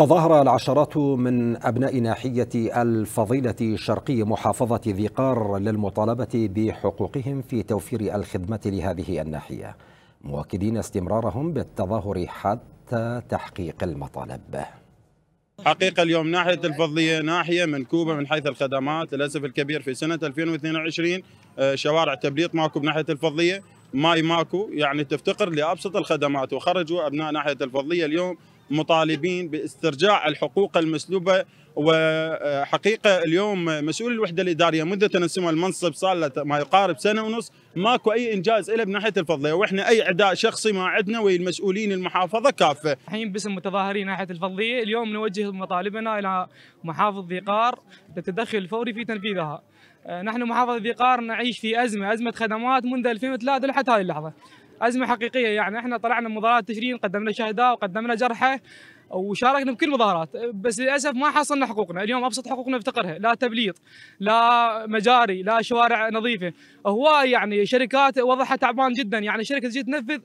تظاهر العشرات من أبناء ناحية الفضيلة شرقي محافظة ذي قار للمطالبة بحقوقهم في توفير الخدمة لهذه الناحية مؤكدين استمرارهم بالتظاهر حتى تحقيق المطالب حقيقة اليوم ناحية الفضلية ناحية منكوبة من حيث الخدمات للأسف الكبير في سنة 2022 آه، شوارع تبليط ماكو ناحية الفضلية ماي ماكو يعني تفتقر لأبسط الخدمات وخرجوا أبناء ناحية الفضلية اليوم مطالبين باسترجاع الحقوق المسلوبه وحقيقه اليوم مسؤول الوحده الاداريه منذ تنسمها المنصب صار له ما يقارب سنه ونص ماكو اي انجاز إلا بناحيه الفضليه واحنا اي اعداء شخصي ما عندنا والمسؤولين المسؤولين المحافظه كافه. الحين باسم متظاهرين ناحيه الفضليه اليوم نوجه مطالبنا الى محافظ ذي قار للتدخل الفوري في تنفيذها. آه، نحن محافظة ذي قار نعيش في أزمة أزمة خدمات منذ 2003 لحتى هذه اللحظة ازمه حقيقيه يعني احنا طلعنا مظاهرات تشرين قدمنا شهداء وقدمنا جرحى وشاركنا بكل مظاهرات بس للاسف ما حصلنا حقوقنا اليوم ابسط حقوقنا نفتقرها لا تبليط لا مجاري لا شوارع نظيفه هو يعني شركات وضعها تعبان جدا يعني شركه تجي تنفذ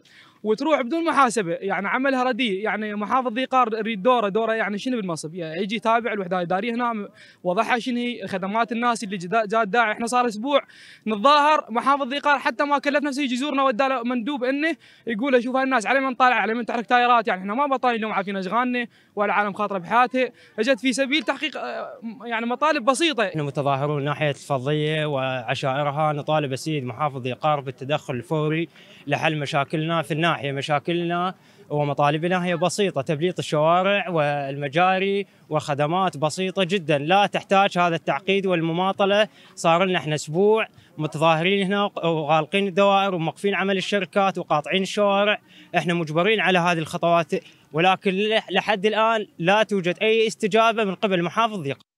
وتروح بدون محاسبه يعني عملها رديء يعني محافظ ذي قار يريد دوره دوره يعني شنو بالمنصب يعني يجي يتابع الوحده الاداريه هنا وضعها شنو هي خدمات الناس اللي جاء داعي احنا صار اسبوع نتظاهر محافظ ذي قار حتى ما كلف نفسه يجي يزورنا ودى مندوب انه يقول شوف هالناس علي من طالع علي من تحرك تايرات يعني احنا ما بطالين اليوم عارفين اشغالنا ولا عالم خاطره بحياته اجت في سبيل تحقيق آه، يعني مطالب بسيطه احنا متظاهرون ناحيه الفضيه وعشائرها نطالب السيد محافظ ذي قار بالتدخل الفوري لحل مشاكلنا في الناحية ناحيه مشاكلنا ومطالبنا هي بسيطه تبليط الشوارع والمجاري وخدمات بسيطه جدا لا تحتاج هذا التعقيد والمماطله صار لنا احنا اسبوع متظاهرين هنا وغالقين الدوائر وموقفين عمل الشركات وقاطعين الشوارع احنا مجبرين على هذه الخطوات ولكن لحد الان لا توجد اي استجابه من قبل محافظ يقع